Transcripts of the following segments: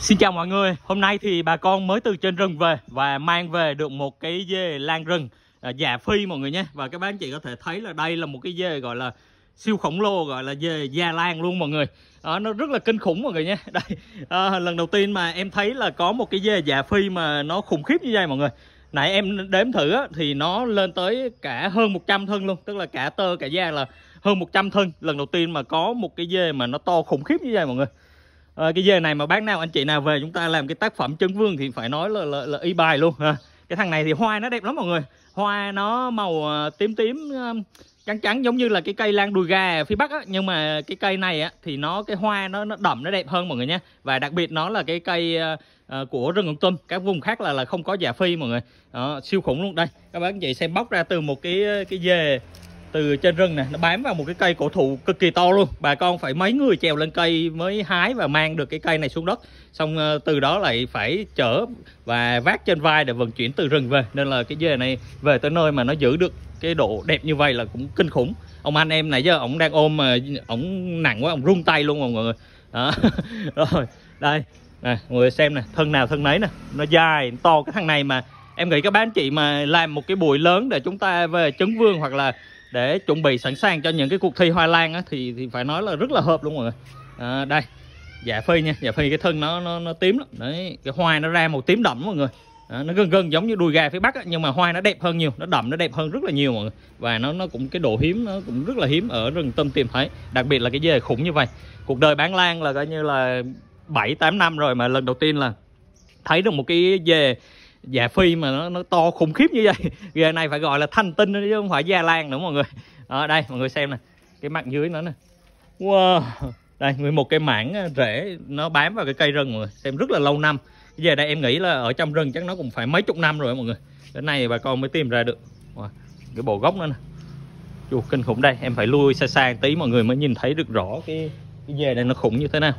Xin chào mọi người, hôm nay thì bà con mới từ trên rừng về và mang về được một cái dê lan rừng à, dạ phi mọi người nhé Và các bạn chị có thể thấy là đây là một cái dê gọi là siêu khổng lồ gọi là dê da lan luôn mọi người à, Nó rất là kinh khủng mọi người nhé đây à, Lần đầu tiên mà em thấy là có một cái dê già dạ phi mà nó khủng khiếp như vậy mọi người Nãy em đếm thử á, thì nó lên tới cả hơn 100 thân luôn Tức là cả tơ cả da là hơn 100 thân Lần đầu tiên mà có một cái dê mà nó to khủng khiếp như vậy mọi người à, cái dê này mà bác nào anh chị nào về chúng ta làm cái tác phẩm chân vương thì phải nói là là, là y bài luôn ha cái thằng này thì hoa nó đẹp lắm mọi người hoa nó màu ờ, tím tím ờ, trắng trắng giống như là cái cây lan đùi gà phía bắc á nhưng mà cái cây này á thì nó cái hoa nó nó đậm nó đẹp hơn mọi người nhé và đặc biệt nó là cái cây uh, của rừng con tâm các vùng khác là là không có giả dạ phi mọi người đó, siêu khủng luôn đây các bác anh chị xem bóc ra từ một cái cái dề từ trên rừng nè nó bám vào một cái cây cổ thụ cực kỳ to luôn bà con phải mấy người trèo lên cây mới hái và mang được cái cây này xuống đất xong ờ, từ đó lại phải chở và vác trên vai để vận chuyển từ rừng về nên là cái dê này về tới nơi mà nó giữ được cái độ đẹp như vậy là cũng kinh khủng ông anh em nãy giờ ổng đang ôm mà ờ, ổng nặng quá ổng rung tay luôn mọi người đó rồi đây nè mọi người xem nè thân nào thân nấy nè nó dài to cái thằng này mà em nghĩ các bán chị mà làm một cái buổi lớn để chúng ta về trứng vương hoặc là để chuẩn bị sẵn sàng cho những cái cuộc thi hoa lan á, thì thì phải nói là rất là hợp luôn mọi người à, đây dạ phi nha dạ phi cái thân nó nó, nó tím lắm đấy cái hoa nó ra màu tím đậm mọi người à, nó gần gần giống như đùi gà phía bắc á, nhưng mà hoa nó đẹp hơn nhiều nó đậm nó đẹp hơn rất là nhiều mọi người và nó nó cũng cái độ hiếm nó cũng rất là hiếm ở rừng tâm tìm thấy đặc biệt là cái dề khủng như vậy cuộc đời bán lan là coi như là 7 8 năm rồi mà lần đầu tiên là thấy được một cái dề dạ phi mà nó nó to khủng khiếp như vậy ghe này phải gọi là thanh tinh chứ không phải gia lan nữa mọi người ở à, đây mọi người xem nè cái mặt dưới nó nè wow đây nguyên một cái mảng ờ, rễ nó bám vào cái cây rừng rồi, xem rất là lâu năm giờ đây em nghĩ là ở trong rừng chắc nó cũng phải mấy chục năm rồi mọi người đến nay bà con mới tìm ra được wow. cái bộ gốc nữa nè chuột kinh khủng đây em phải lui xa xa tí mọi người mới nhìn thấy được rõ cái cái dề này nó khủng như thế nào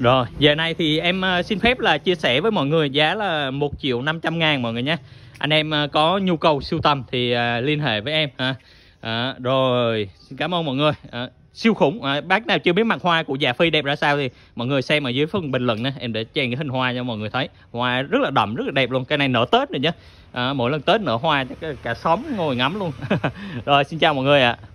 rồi, giờ này thì em ờ, xin phép là chia sẻ với mọi người giá là 1 triệu 500 ngàn mọi người nhé Anh em ờ, có nhu cầu sưu tầm thì ờ, liên hệ với em ha. À, rồi, xin cảm ơn mọi người à, Siêu khủng, à, bác nào chưa biết mặt hoa của Dạ Phi đẹp ra sao thì mọi người xem ở dưới phần bình luận nè Em để chèn cái hình hoa cho mọi người thấy Hoa rất là đậm, rất là đẹp luôn, cái này nở Tết rồi nhé à, Mỗi lần Tết nở hoa, cả xóm ngồi ngắm luôn Rồi, xin chào mọi người ạ à.